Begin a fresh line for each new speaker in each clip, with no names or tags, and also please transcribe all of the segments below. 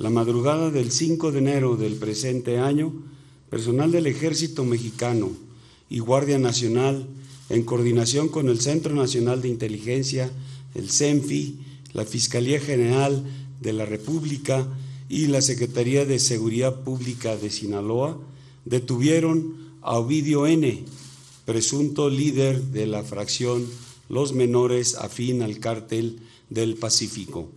la madrugada del 5 de enero del presente año, personal del Ejército Mexicano y Guardia Nacional, en coordinación con el Centro Nacional de Inteligencia, el CENFI, la Fiscalía General de la República y la Secretaría de Seguridad Pública de Sinaloa, detuvieron a Ovidio N., presunto líder de la fracción Los Menores afín al cártel del Pacífico.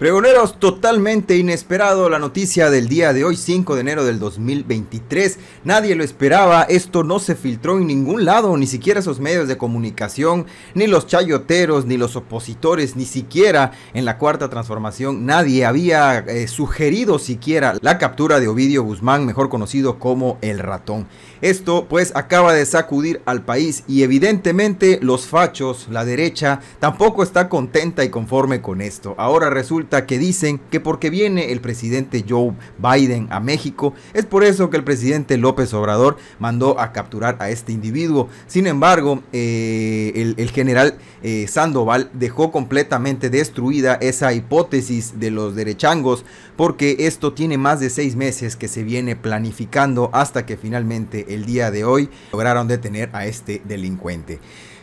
Pregoneros, totalmente inesperado la noticia del día de hoy, 5 de enero del 2023. Nadie lo esperaba, esto no se filtró en ningún lado, ni siquiera esos medios de comunicación, ni los chayoteros, ni los opositores, ni siquiera en la cuarta transformación nadie había eh, sugerido siquiera la captura de Ovidio Guzmán, mejor conocido como el ratón. Esto pues acaba de sacudir al país y evidentemente los fachos, la derecha, tampoco está contenta y conforme con esto. Ahora resulta que dicen que porque viene el presidente Joe Biden a México, es por eso que el presidente López Obrador mandó a capturar a este individuo. Sin embargo, eh, el, general eh, Sandoval dejó completamente destruida esa hipótesis de los derechangos porque esto tiene más de seis meses que se viene planificando hasta que finalmente el día de hoy lograron detener a este delincuente.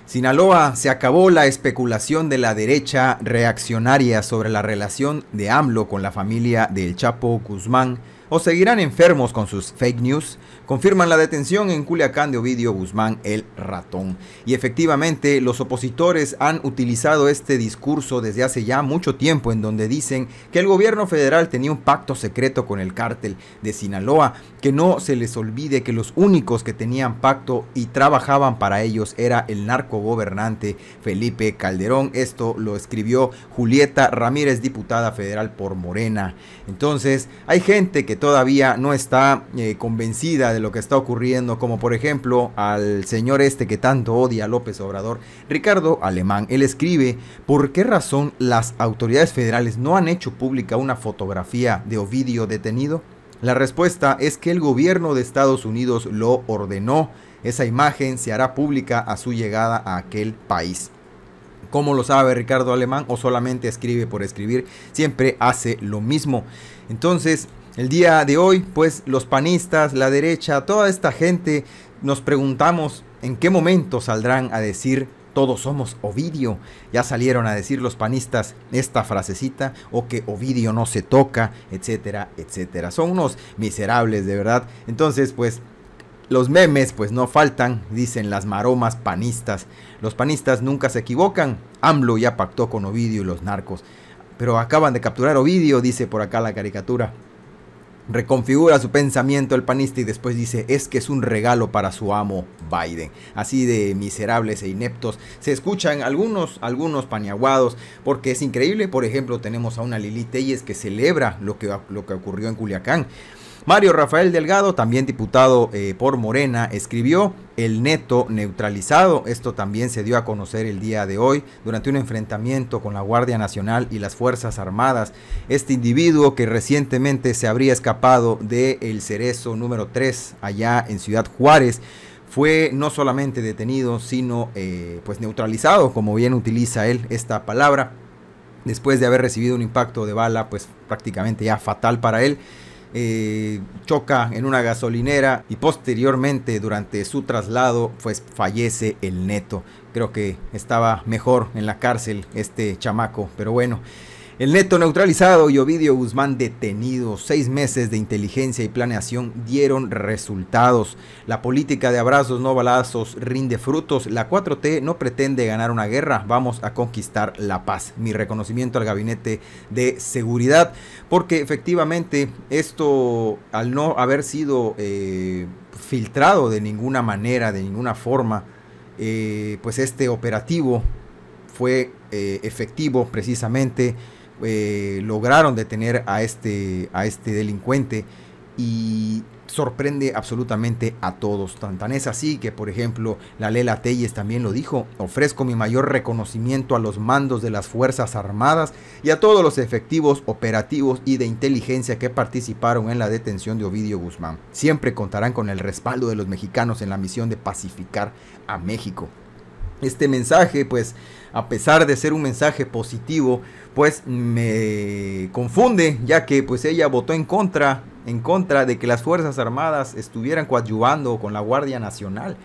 Sinaloa se acabó la especulación de la derecha reaccionaria sobre la relación de AMLO con la familia del Chapo Guzmán o seguirán enfermos con sus fake news. Confirman la detención en Culiacán de Ovidio Guzmán el ratón. Y efectivamente, los opositores han utilizado este discurso desde hace ya mucho tiempo en donde dicen que el gobierno federal tenía un pacto secreto con el cártel de Sinaloa, que no se les olvide que los únicos que tenían pacto y trabajaban para ellos era el narco gobernante Felipe Calderón. Esto lo escribió Julieta Ramírez, diputada federal por Morena. Entonces, hay gente que todavía no está eh, convencida lo que está ocurriendo, como por ejemplo al señor este que tanto odia a López Obrador, Ricardo Alemán. Él escribe, ¿por qué razón las autoridades federales no han hecho pública una fotografía de Ovidio detenido? La respuesta es que el gobierno de Estados Unidos lo ordenó. Esa imagen se hará pública a su llegada a aquel país. ¿Cómo lo sabe Ricardo Alemán o solamente escribe por escribir? Siempre hace lo mismo. Entonces, el día de hoy, pues los panistas, la derecha, toda esta gente, nos preguntamos en qué momento saldrán a decir todos somos Ovidio. Ya salieron a decir los panistas esta frasecita o que Ovidio no se toca, etcétera, etcétera. Son unos miserables, de verdad. Entonces, pues los memes pues no faltan, dicen las maromas panistas. Los panistas nunca se equivocan. AMLO ya pactó con Ovidio y los narcos. Pero acaban de capturar Ovidio, dice por acá la caricatura reconfigura su pensamiento el panista y después dice es que es un regalo para su amo Biden. Así de miserables e ineptos se escuchan algunos, algunos paniaguados, porque es increíble, por ejemplo, tenemos a una Lili Telles que celebra lo que, lo que ocurrió en Culiacán, Mario Rafael Delgado, también diputado eh, por Morena, escribió el neto neutralizado. Esto también se dio a conocer el día de hoy durante un enfrentamiento con la Guardia Nacional y las Fuerzas Armadas. Este individuo que recientemente se habría escapado del el cerezo número 3 allá en Ciudad Juárez fue no solamente detenido, sino eh, pues neutralizado, como bien utiliza él esta palabra, después de haber recibido un impacto de bala, pues prácticamente ya fatal para él. Eh, choca en una gasolinera y posteriormente durante su traslado pues fallece el neto. Creo que estaba mejor en la cárcel este chamaco, pero bueno. El neto neutralizado y Ovidio Guzmán detenido. Seis meses de inteligencia y planeación dieron resultados. La política de abrazos no balazos rinde frutos. La 4T no pretende ganar una guerra. Vamos a conquistar la paz. Mi reconocimiento al gabinete de seguridad. Porque efectivamente esto, al no haber sido eh, filtrado de ninguna manera, de ninguna forma, eh, pues este operativo fue eh, efectivo precisamente eh, lograron detener a este, a este delincuente y sorprende absolutamente a todos. Tantanés así que, por ejemplo, la Lela Telles también lo dijo, ofrezco mi mayor reconocimiento a los mandos de las Fuerzas Armadas y a todos los efectivos operativos y de inteligencia que participaron en la detención de Ovidio Guzmán. Siempre contarán con el respaldo de los mexicanos en la misión de pacificar a México. Este mensaje, pues, a pesar de ser un mensaje positivo, pues me confunde, ya que pues ella votó en contra, en contra de que las Fuerzas Armadas estuvieran coadyuvando con la Guardia Nacional.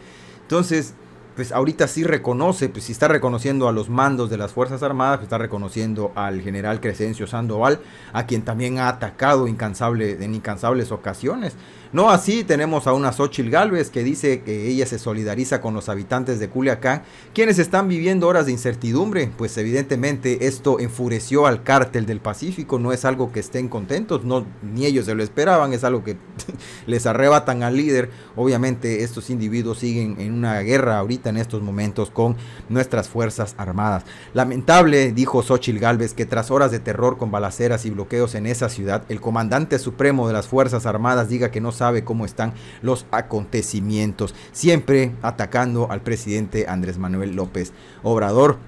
Entonces, pues ahorita sí reconoce, pues si está reconociendo a los mandos de las Fuerzas Armadas, pues, está reconociendo al general Crescencio Sandoval, a quien también ha atacado incansable, en incansables ocasiones. No así tenemos a una Xochil Galvez que dice que ella se solidariza con los habitantes de Culiacán, quienes están viviendo horas de incertidumbre, pues evidentemente esto enfureció al cártel del Pacífico, no es algo que estén contentos, no, ni ellos se lo esperaban, es algo que les arrebatan al líder. Obviamente estos individuos siguen en una guerra ahorita en estos momentos con nuestras Fuerzas Armadas. Lamentable, dijo Xochil Gálvez, que tras horas de terror con balaceras y bloqueos en esa ciudad, el comandante supremo de las Fuerzas Armadas diga que no sabe cómo están los acontecimientos, siempre atacando al presidente Andrés Manuel López Obrador.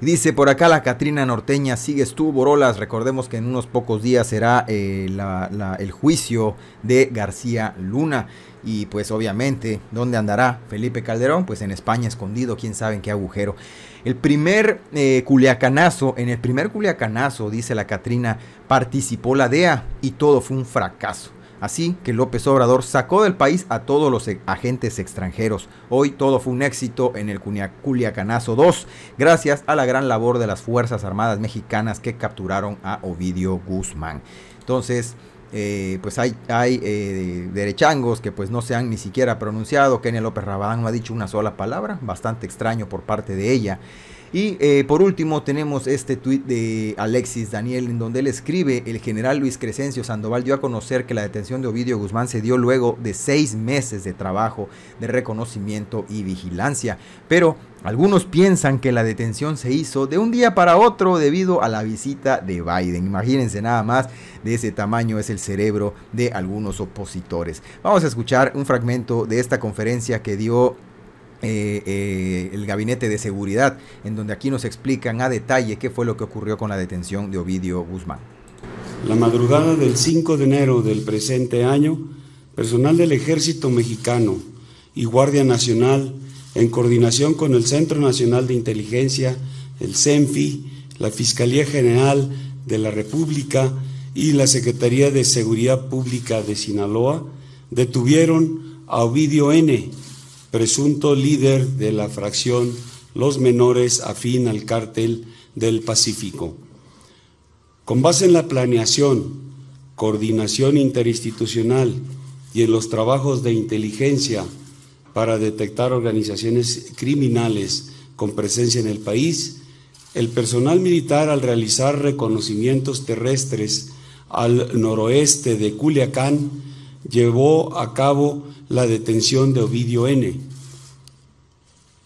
Dice por acá la Catrina Norteña, sigues tú, Borolas. Recordemos que en unos pocos días será eh, el juicio de García Luna. Y pues obviamente, ¿dónde andará Felipe Calderón? Pues en España escondido, quién sabe en qué agujero. El primer eh, culiacanazo, en el primer culiacanazo, dice la Catrina, participó la DEA y todo fue un fracaso. Así que López Obrador sacó del país a todos los agentes extranjeros. Hoy todo fue un éxito en el Culiacanazo 2, gracias a la gran labor de las Fuerzas Armadas Mexicanas que capturaron a Ovidio Guzmán. Entonces, eh, pues hay, eh, derechangos que pues no se han ni siquiera pronunciado. Kenia López Rabadán no ha dicho una sola palabra, bastante extraño por parte de ella. Y eh, por último tenemos este tuit de Alexis Daniel en donde él escribe, el general Luis Crescencio Sandoval dio a conocer que la detención de Ovidio Guzmán se dio luego de seis meses de trabajo de reconocimiento y vigilancia. Pero algunos piensan que la detención se hizo de un día para otro debido a la visita de Biden. Imagínense nada más, de ese tamaño es el cerebro de algunos opositores. Vamos a escuchar un fragmento de esta conferencia que dio eh, eh, el gabinete de seguridad, en donde aquí nos explican a detalle qué fue lo que ocurrió con la detención de
Ovidio Guzmán. La madrugada del 5 de enero del presente año, personal del ejército mexicano y Guardia Nacional, en coordinación con el Centro Nacional de Inteligencia, el CENFI, la Fiscalía General de la República y la Secretaría de Seguridad Pública de Sinaloa, detuvieron a Ovidio N., presunto líder de la fracción Los Menores afín al cártel del Pacífico. Con base en la planeación, coordinación interinstitucional y en los trabajos de inteligencia para detectar organizaciones criminales con presencia en el país, el personal militar al realizar reconocimientos terrestres al noroeste de Culiacán llevó a cabo la detención de Ovidio N.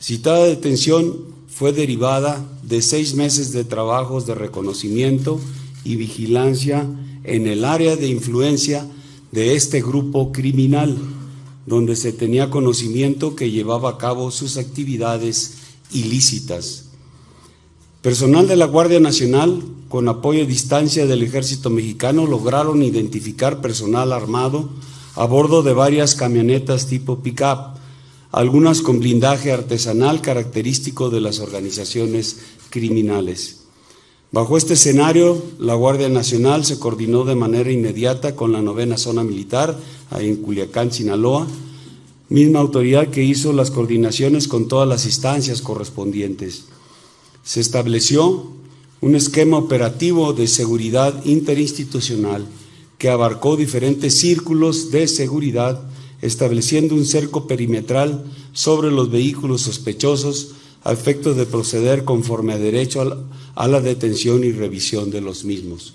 Citada detención fue derivada de seis meses de trabajos de reconocimiento y vigilancia en el área de influencia de este grupo criminal, donde se tenía conocimiento que llevaba a cabo sus actividades ilícitas. Personal de la Guardia Nacional con apoyo a distancia del ejército mexicano, lograron identificar personal armado a bordo de varias camionetas tipo pick-up, algunas con blindaje artesanal característico de las organizaciones criminales. Bajo este escenario, la Guardia Nacional se coordinó de manera inmediata con la novena zona militar, ahí en Culiacán, Sinaloa, misma autoridad que hizo las coordinaciones con todas las instancias correspondientes. Se estableció un esquema operativo de seguridad interinstitucional que abarcó diferentes círculos de seguridad, estableciendo un cerco perimetral sobre los vehículos sospechosos a efectos de proceder conforme a derecho a la detención y revisión de los mismos.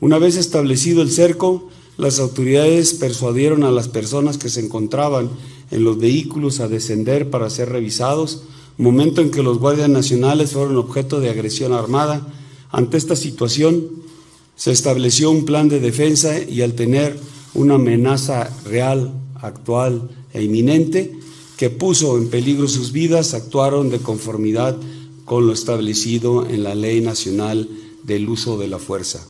Una vez establecido el cerco, las autoridades persuadieron a las personas que se encontraban en los vehículos a descender para ser revisados, momento en que los guardias nacionales fueron objeto de agresión armada. Ante esta situación, se estableció un plan de defensa y al tener una amenaza real, actual e inminente que puso en peligro sus vidas, actuaron de conformidad con lo establecido en la Ley Nacional del Uso de
la Fuerza.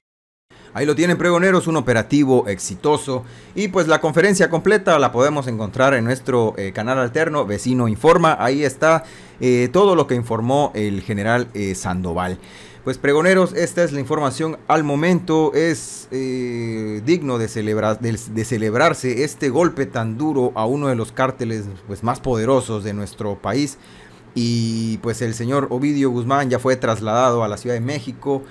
Ahí lo tienen pregoneros, un operativo exitoso. Y pues la conferencia completa la podemos encontrar en nuestro eh, canal alterno, Vecino Informa. Ahí está eh, todo lo que informó el general eh, Sandoval. Pues pregoneros, esta es la información al momento. Es digno de, celebrarse este golpe tan duro a uno de los cárteles pues, más poderosos de nuestro país. Y pues el señor Ovidio Guzmán ya fue trasladado a la Ciudad de México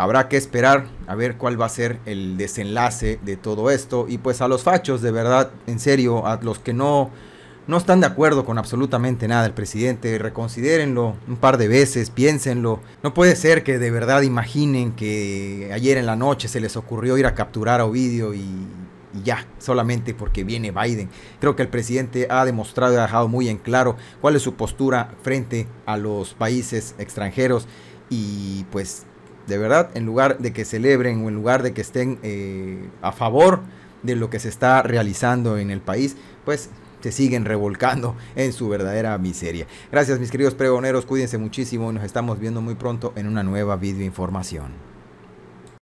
Habrá que esperar a ver cuál va a ser el desenlace de todo esto. Y pues a los fachos, de verdad, en serio, a los que no, no están de acuerdo con absolutamente nada el presidente, reconsidérenlo un par de veces, piénsenlo. No puede ser que de verdad imaginen que ayer en la noche se les ocurrió ir a capturar a Ovidio y, y ya, solamente porque viene Biden. Creo que el presidente ha demostrado y ha dejado muy en claro cuál es su postura frente a los países extranjeros y pues de verdad, en lugar de que celebren o en lugar de que estén eh, a favor de lo que se está realizando en el país, pues se siguen revolcando en su verdadera miseria. Gracias mis queridos pregoneros, cuídense muchísimo y nos estamos viendo muy pronto en una nueva videoinformación.